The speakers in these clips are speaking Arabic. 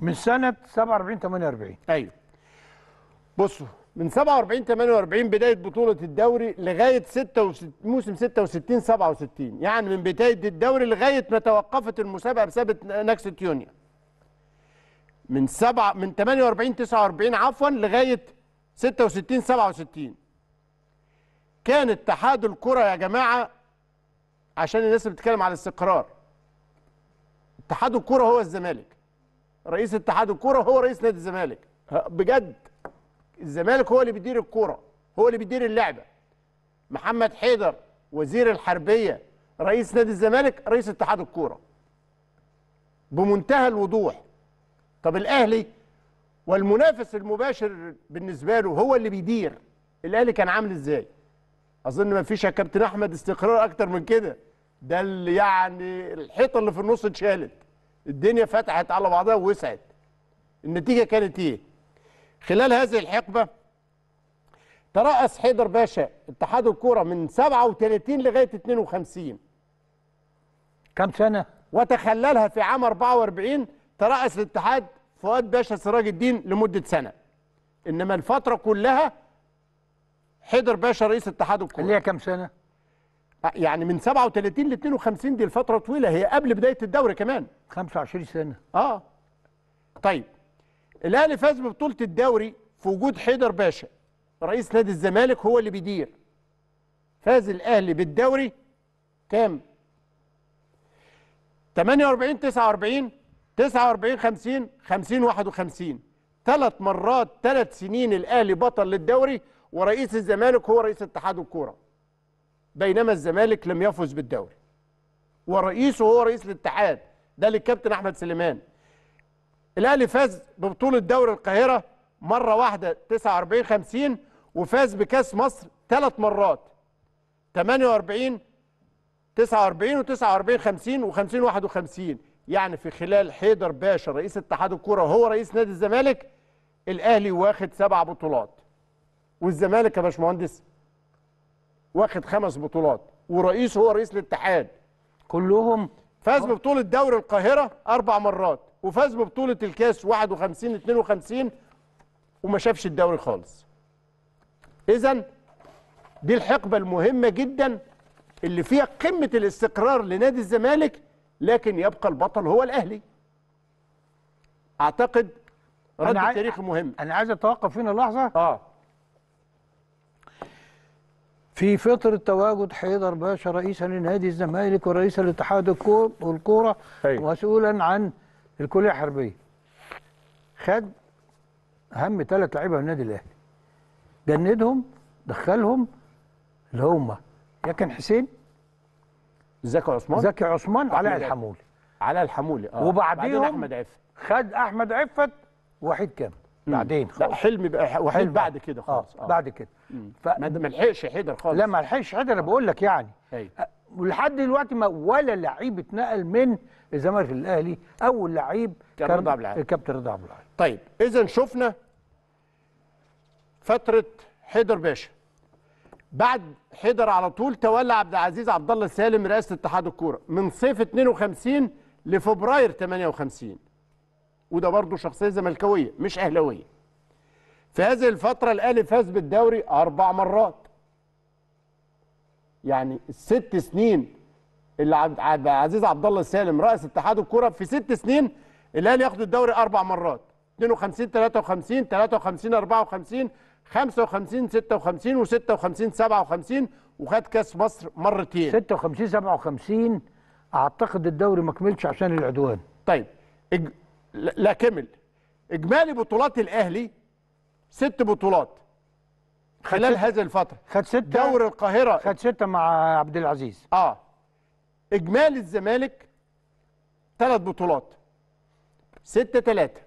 من سنه 47 48 ايوه بصوا من 47 48 بدايه بطوله الدوري لغايه 66 موسم 66 67 يعني من بدايه الدوري لغايه ما توقفت المسابقه بسبب نكسه يونيو من سبعة من 48 49 عفوا لغايه 66 67 كان اتحاد الكره يا جماعه عشان الناس بتتكلم على الاستقرار اتحاد الكره هو الزمالك رئيس اتحاد الكوره وهو رئيس نادي الزمالك بجد الزمالك هو اللي بيدير الكوره هو اللي بيدير اللعبه محمد حيدر وزير الحربيه رئيس نادي الزمالك رئيس اتحاد الكوره بمنتهى الوضوح طب الاهلي والمنافس المباشر بالنسبه له هو اللي بيدير الاهلي كان عامل ازاي اظن ما فيش يا كابتن احمد استقرار اكتر من كده ده اللي يعني الحيطه اللي في النص اتشالت الدنيا فتحت على بعضها ووسعت النتيجه كانت ايه خلال هذه الحقبه ترأس حيدر باشا اتحاد الكوره من 37 لغايه 52 كم سنه وتخللها في عام 44 ترأس الاتحاد فؤاد باشا سراج الدين لمده سنه انما الفتره كلها حيدر باشا رئيس اتحاد الكوره اللي هي كام سنه آه، يعني من 37 ل 52 دي الفتره طويله هي قبل بدايه الدوري كمان 25 سنه اه طيب الاهلي فاز ببطوله الدوري في وجود حيدر باشا رئيس نادي الزمالك هو اللي بيدير فاز الاهلي بالدوري كام 48 49 49 50 50 51 ثلاث مرات ثلاث سنين الاهلي بطل للدوري ورئيس الزمالك هو رئيس اتحاد الكوره بينما الزمالك لم يفز بالدوري ورئيسه هو رئيس الاتحاد ده للكابتن احمد سليمان الاهلي فاز ببطوله دوري القاهره مره واحده 49 50 وفاز بكاس مصر ثلاث مرات 48 49 و49 50 و50 51 يعني في خلال حيدر باشا رئيس اتحاد الكوره وهو رئيس نادي الزمالك الاهلي واخد سبع بطولات والزمالك يا باشمهندس واخد خمس بطولات ورئيسه هو رئيس الاتحاد كلهم فاز ببطوله دوري القاهره اربع مرات وفاز ببطوله الكاس 51 52 وما شافش الدوري خالص اذا دي الحقبه المهمه جدا اللي فيها قمه الاستقرار لنادي الزمالك لكن يبقى البطل هو الاهلي اعتقد رد تاريخي مهم انا عايز اتوقف هنا لحظه اه في فترة تواجد حيدر باشا رئيسا لنادي الزمالك ورئيسا لاتحاد الكورة ومسؤولا أيوة. عن الكلية الحربية خد اهم ثلاث لعيبة من النادي الأهلي جندهم دخلهم اللي هم يكن حسين زكي عثمان زكي عثمان علاء الحمولي علاء الحمولي اه وبعديهم احمد عفت خد احمد عفت وحيد كامل بعدين خالص. لا حلمي وحلم بعد كده آه، خالص آه. بعد كده ف... ما لحقش حيدر خالص لا ما لحقش حيدر انا بقول لك يعني ولحد دلوقتي ما ولا لعيب اتنقل من الزمالك الاهلي اول لعيب كان رضا عبد كابتن رضا عبد العال طيب اذا شفنا فتره حيدر باشا بعد حيدر على طول تولى عبد العزيز عبد الله سالم رئاسه اتحاد الكوره من صيف 52 لفبراير 58 وده برضه شخصيه زملكاويه مش اهلاويه في هذه الفتره الاهلي فاز بالدوري اربع مرات يعني الست سنين اللي عبد عزيز عبد الله السالم رئيس اتحاد الكره في ست سنين الاهلي ياخد الدوري اربع مرات 52 53 53 54 55 56 و56 57 وخد كاس مصر مرتين 56 57 اعتقد الدوري ما كملش عشان العدوان طيب لا كمل اجمالي بطولات الاهلي ست بطولات خلال هذه الفتره خد ستة دوري القاهره خد ستة مع عبد العزيز اه اجمالي الزمالك ثلاث بطولات ستة ثلاثة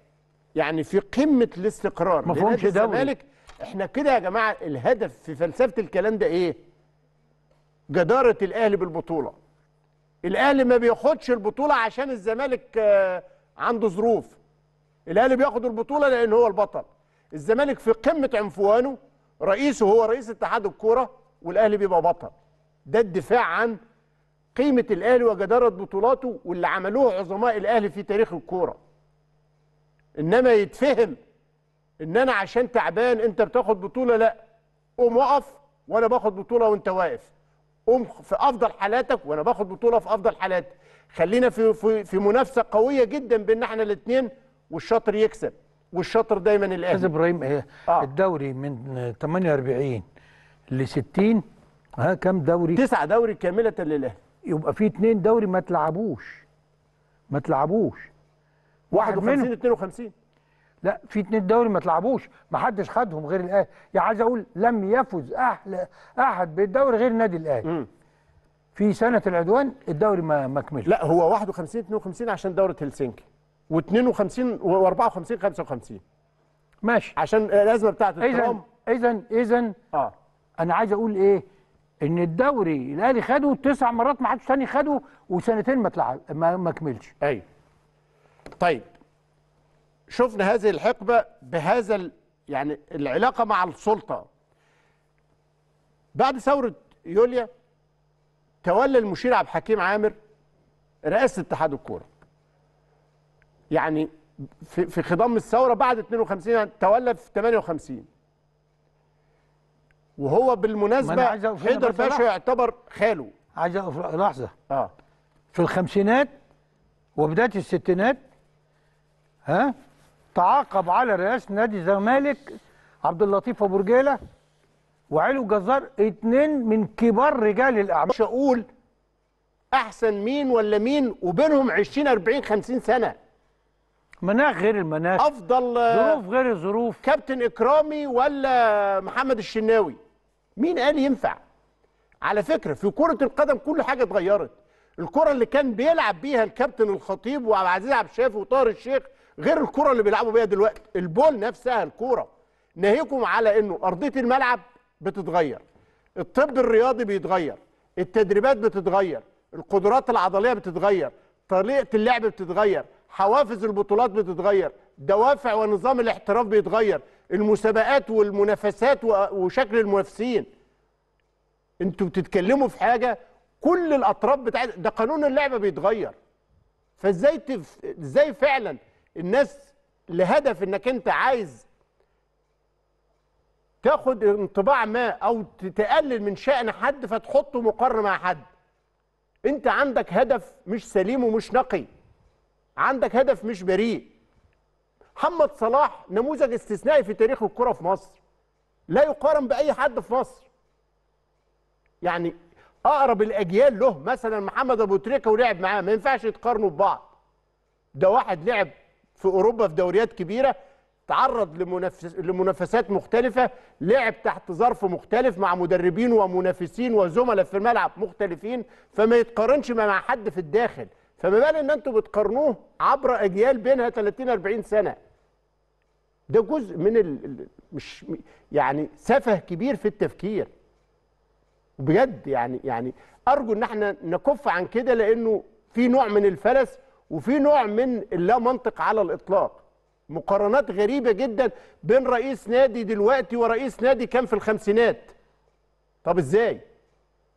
يعني في قمه الاستقرار مفهومش دوري الزمالك احنا كده يا جماعه الهدف في فلسفه الكلام ده ايه جداره الاهلي بالبطوله الاهلي ما بياخدش البطوله عشان الزمالك آه عنده ظروف الاهلي بياخد البطوله لان هو البطل الزمالك في قمه عنفوانه رئيسه هو رئيس اتحاد الكوره والاهلي بيبقى بطل ده الدفاع عن قيمه الاهلي وجداره بطولاته واللي عملوه عظماء الاهلي في تاريخ الكوره انما يتفهم ان انا عشان تعبان انت بتاخد بطوله لا قوم وقف وانا باخد بطوله وانت واقف قوم في افضل حالاتك وانا باخد بطوله في افضل حالاتي خلينا في في, في منافسه قويه جدا بين احنا الاثنين والشاطر يكسب والشاطر دايما الاهلي استاذ ابراهيم إيه، آه. الدوري من 48 ل 60 ها كام دوري؟ تسعة دوري كاملة للأهلي يبقى في اثنين دوري ما تلعبوش ما تلعبوش 51 52 لا في اثنين دوري ما تلعبوش ما حدش خدهم غير الاهلي يعني عايز اقول لم يفز احلى احد بالدوري غير نادي الاهلي في سنه العدوان الدوري ما ما كملش لا هو 51 52 عشان دوره هلسنكي و52 و54 55 ماشي عشان الازمه بتاعت الترام اذا اذا اه انا عايز اقول ايه ان الدوري الاهلي خده تسع مرات ما حدش تاني خده وسنتين ما اتلعب ما, ما كملش ايوه طيب شفنا هذه الحقبه بهذا ال... يعني العلاقه مع السلطه بعد ثوره يوليا تولى المشير عبد الحكيم عامر رئاسه اتحاد الكوره يعني في في خضم الثوره بعد 52 يعني تولى في 58 وهو بالمناسبه حيدر باشا يعتبر خاله عايز لحظه اه في الخمسينات وبدايه الستينات ها تعاقب على رئاسه نادي الزمالك عبد اللطيف ابو رجاله وعلو جزار اتنين من كبار رجال الاعمال مش اقول احسن مين ولا مين وبينهم 20 40 50 سنه مناخ غير المناخ افضل ظروف غير الظروف كابتن اكرامي ولا محمد الشناوي مين قال ينفع على فكره في كره القدم كل حاجه اتغيرت الكره اللي كان بيلعب بيها الكابتن الخطيب وعبد العزيز عبد الشافي وطاهر الشيخ غير الكره اللي بيلعبوا بيها دلوقتي البول نفسها الكوره ناهيكم على انه ارضيه الملعب بتتغير الطب الرياضي بيتغير التدريبات بتتغير القدرات العضليه بتتغير طريقه اللعب بتتغير حوافز البطولات بتتغير دوافع ونظام الاحتراف بيتغير المسابقات والمنافسات وشكل المنافسين انتوا بتتكلموا في حاجه كل الاطراف بتاع ده قانون اللعبه بيتغير فازاي تف... ازاي فعلا الناس لهدف انك انت عايز تاخد انطباع ما او تقلل من شأن حد فتحطه مقر مع حد انت عندك هدف مش سليم ومش نقي عندك هدف مش بريء محمد صلاح نموذج استثنائي في تاريخ الكرة في مصر لا يقارن بأي حد في مصر يعني أقرب الأجيال له مثلا محمد أبو تريكة ولعب معاه ما ينفعش يتقارنوا ببعض ده واحد لعب في أوروبا في دوريات كبيرة تعرض لمنافس لمنافسات مختلفة لعب تحت ظرف مختلف مع مدربين ومنافسين وزملاء في الملعب مختلفين فما يتقارنش مع حد في الداخل فما بال ان انتم بتقارنوه عبر اجيال بينها 30 40 سنه ده جزء من ال... مش يعني سفه كبير في التفكير بجد يعني يعني ارجو ان احنا نكف عن كده لانه في نوع من الفلس وفي نوع من اللا منطق على الاطلاق مقارنات غريبة جدا بين رئيس نادي دلوقتي ورئيس نادي كان في الخمسينات طب ازاي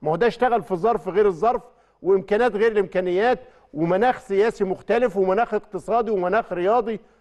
ما هو ده اشتغل في ظرف غير الظرف وامكانات غير الامكانيات ومناخ سياسي مختلف ومناخ اقتصادي ومناخ رياضي